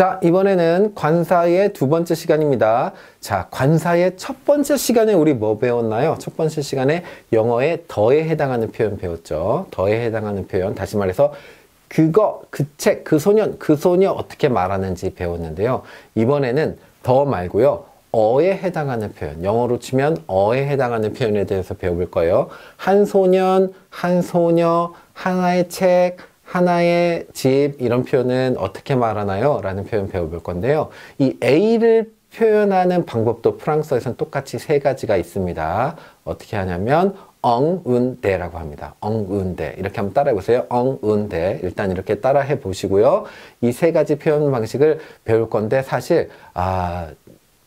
자, 이번에는 관사의 두 번째 시간입니다. 자, 관사의 첫 번째 시간에 우리 뭐 배웠나요? 첫 번째 시간에 영어의 더에 해당하는 표현 배웠죠. 더에 해당하는 표현, 다시 말해서 그거, 그 책, 그 소년, 그 소녀 어떻게 말하는지 배웠는데요. 이번에는 더 말고요. 어에 해당하는 표현, 영어로 치면 어에 해당하는 표현에 대해서 배워볼 거예요. 한 소년, 한 소녀, 하나의 책, 하나의 집 이런 표현은 어떻게 말하나요? 라는 표현 배워볼 건데요. 이 A를 표현하는 방법도 프랑스어에서는 똑같이 세 가지가 있습니다. 어떻게 하냐면 엉운대라고 합니다. 엉운대 이렇게 한번 따라해보세요. 엉운대 일단 이렇게 따라해보시고요. 이 세 가지 표현 방식을 배울 건데 사실 아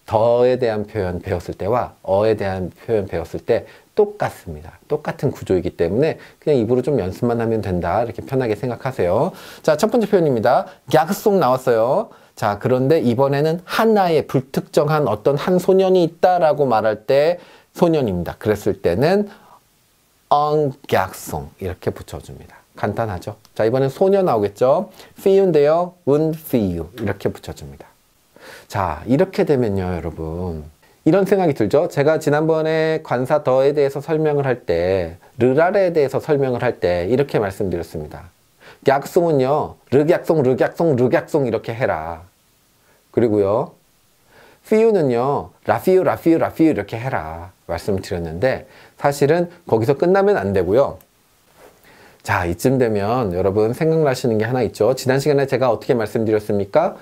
더에 대한 표현 배웠을 때와 어에 대한 표현 배웠을 때 똑같습니다. 똑같은 구조이기 때문에 그냥 입으로 좀 연습만 하면 된다. 이렇게 편하게 생각하세요. 자, 첫 번째 표현입니다. 약속 나왔어요. 자, 그런데 이번에는 하나의 불특정한 어떤 한 소년이 있다라고 말할 때 소년입니다. 그랬을 때는 엉약송 이렇게 붙여줍니다. 간단하죠? 자, 이번엔 소녀 나오겠죠? see you인데요. won't see you 이렇게 붙여줍니다. 자, 이렇게 되면요, 여러분. 이런 생각이 들죠. 제가 지난번에 관사 더에 대해서 설명을 할 때, 르라레에 대해서 설명을 할 때 이렇게 말씀드렸습니다. 약송은요, 르약송, 르약송, 르약송 이렇게 해라. 그리고요, 피우는요, 라피우, 라피우, 라피우 이렇게 해라. 말씀을 드렸는데, 사실은 거기서 끝나면 안 되고요. 자, 이쯤 되면 여러분 생각나시는 게 하나 있죠. 지난 시간에 제가 어떻게 말씀드렸습니까?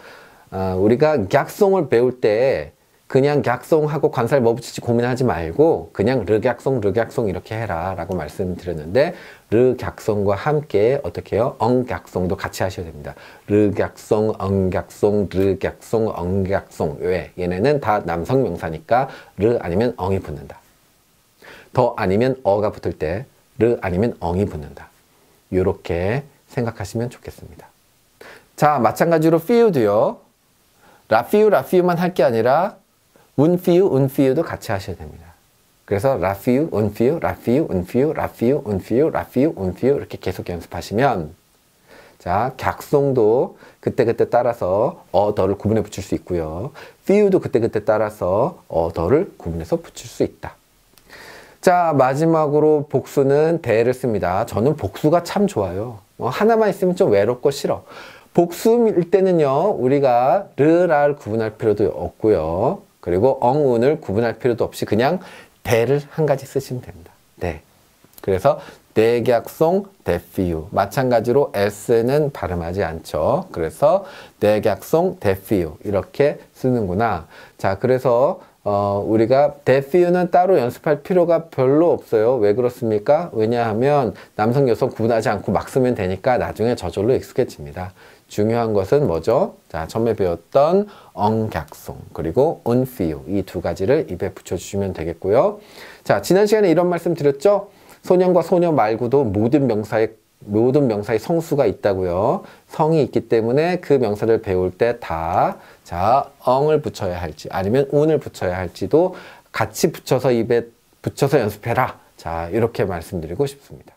아, 우리가 객송을 배울 때 그냥 객송하고 관사를 뭐 붙이지 고민하지 말고 그냥 르객송 르객송 이렇게 해라 라고 말씀드렸는데 르객송과 함께 어떻게 해요? 엉객송도 같이 하셔야 됩니다. 르객송, 엉객송, 르객송, 엉객송 왜? 얘네는 다 남성 명사니까 르 아니면 엉이 붙는다. 더 아니면 어가 붙을 때 르 아니면 엉이 붙는다. 이렇게 생각하시면 좋겠습니다. 자 마찬가지로 feel도요. 라피우 라피우만 할 게 아니라 운피우 운피우도 같이 하셔야 됩니다. 그래서 라피우 운피우 라피우 운피우 라피우 운피우 라피우 운피우 이렇게 계속 연습하시면 자 객송도 그때그때 따라서 어 더를 구분해 붙일 수 있고요. 피우도 그때그때 따라서 어 더를 구분해서 붙일 수 있다. 자 마지막으로 복수는 대를 씁니다. 저는 복수가 참 좋아요. 어, 하나만 있으면 좀 외롭고 싫어. 복수일 때는요 우리가 르랄 구분할 필요도 없고요 그리고 엉운을 구분할 필요도 없이 그냥 대를 한 가지 쓰시면 됩니다 네 그래서 대약송 대피유 마찬가지로 s는 발음하지 않죠 그래서 대약송 대피유 이렇게 쓰는구나 자 그래서 어, 우리가 대피유는 따로 연습할 필요가 별로 없어요. 왜 그렇습니까? 왜냐하면 남성 여성 구분하지 않고 막 쓰면 되니까 나중에 저절로 익숙해집니다. 중요한 것은 뭐죠? 자, 처음에 배웠던 엉격송 그리고 온피유 이두 가지를 입에 붙여주시면 되겠고요. 자, 지난 시간에 이런 말씀 드렸죠? 소년과 소녀 말고도 모든 명사에 모든 명사에 성수가 있다고요. 성이 있기 때문에 그 명사를 배울 때 다, 자, 엉을 붙여야 할지, 아니면 운을 붙여야 할지도 같이 붙여서 입에 붙여서 연습해라. 자, 이렇게 말씀드리고 싶습니다.